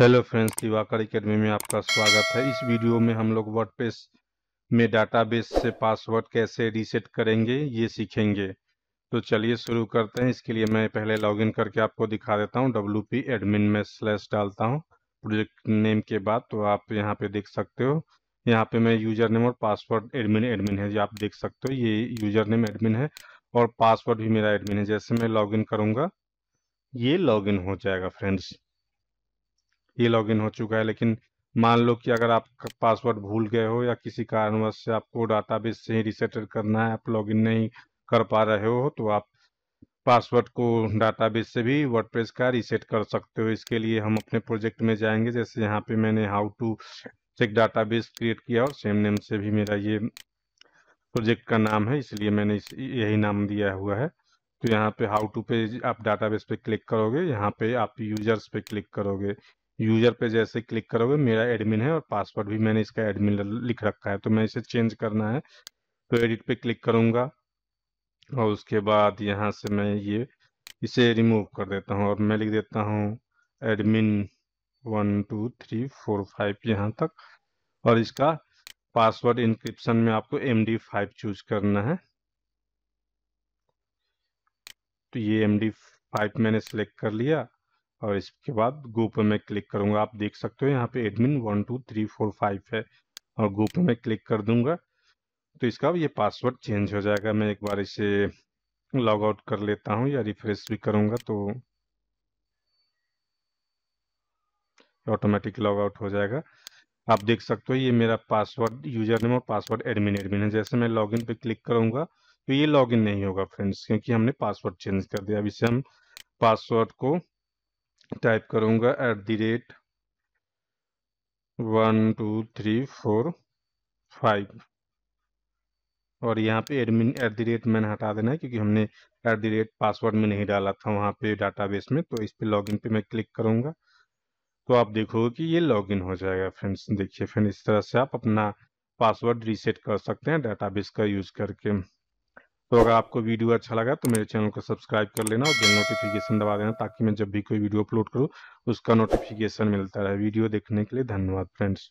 hello friends Diwakar academy में आपका स्वागत है इस वीडियो में हम लोग वर्डपेस में डाटाबेस से पासवर्ड कैसे रीसेट करेंगे ये सीखेंगे तो चलिए शुरू करते हैं इसके लिए मैं पहले लॉगिन करके आपको दिखा देता हूँ डब्ल्यू पी एडमिन में स्लैश डालता हूँ प्रोजेक्ट नेम के बाद तो आप यहाँ पे देख सकते हो यहाँ पे मैं यूजर नेम और पासवर्ड एडमिन एडमिन है जो आप देख सकते हो ये यूजर नेम एडमिन है और पासवर्ड भी मेरा एडमिन है जैसे मैं लॉगिन करूँगा ये लॉग हो जाएगा फ्रेंड्स ही लॉगिन हो चुका है लेकिन मान लो कि अगर आप पासवर्ड भूल गए हो या किसी कारणवश से आपको डाटाबेस से ही रिसेट करना है आप लॉगिन नहीं कर पा रहे हो तो आप पासवर्ड को डाटाबेस से भी वर्डप्रेस का रिसेट कर सकते हो इसके लिए हम अपने प्रोजेक्ट में जाएंगे जैसे यहाँ पे मैंने how to check database create किया और सेम नेम से भी मेरा ये प्रोजेक्ट का नाम है इसलिए मैंने इस यही नाम दिया हुआ है तो यहाँ पे हाउ टू पे आप डाटाबेस पे क्लिक करोगे यहाँ पे आप यूजर्स पे क्लिक करोगे यूजर पे जैसे क्लिक करोगे मेरा एडमिन है और पासवर्ड भी मैंने इसका एडमिन लिख रखा है तो मैं इसे चेंज करना है तो एडिट पे क्लिक करूँगा और उसके बाद यहाँ से मैं ये इसे रिमूव कर देता हूँ और मैं लिख देता हूँ admin one two three four five यहाँ तक और इसका पासवर्ड इंक्रिप्शन में आपको एम डी फाइव चूज करना है तो ये एम डी फाइव मैंने सेलेक्ट कर लिया और इसके बाद ग्रुप में मैं क्लिक करूंगा आप देख सकते हो यहाँ पे admin one two three four five है और ग्रुप में क्लिक कर दूंगा तो इसका ये पासवर्ड चेंज हो जाएगा मैं एक बार इसे लॉग आउट कर लेता हूँ या रिफ्रेश भी करूँगा तो ऑटोमेटिक लॉग आउट हो जाएगा आप देख सकते हो ये मेरा पासवर्ड यूजर नेम और पासवर्ड एडमिन एडमिन है जैसे मैं लॉगिन पे क्लिक करूँगा तो ये लॉगिन नहीं होगा फ्रेंड्स क्योंकि हमने पासवर्ड चेंज कर दिया अब इसे हम पासवर्ड को टाइप करूँगा at the rate one two three four five और यहाँ पे एडमिन एट दी रेट मैंने हटा देना है क्योंकि हमने एट दी रेट पासवर्ड में नहीं डाला था वहाँ पे डाटाबेस में तो इस पर लॉगिन पे मैं क्लिक करूँगा तो आप देखोगे कि ये लॉगिन हो जाएगा फ्रेंड्स देखिए फ्रेंड इस तरह से आप अपना पासवर्ड रीसेट कर सकते हैं डाटाबेस का यूज़ करके तो अगर आपको वीडियो अच्छा लगा तो मेरे चैनल को सब्सक्राइब कर लेना और बेल नोटिफिकेशन दबा देना ताकि मैं जब भी कोई वीडियो अपलोड करूँ उसका नोटिफिकेशन मिलता रहे वीडियो देखने के लिए धन्यवाद फ्रेंड्स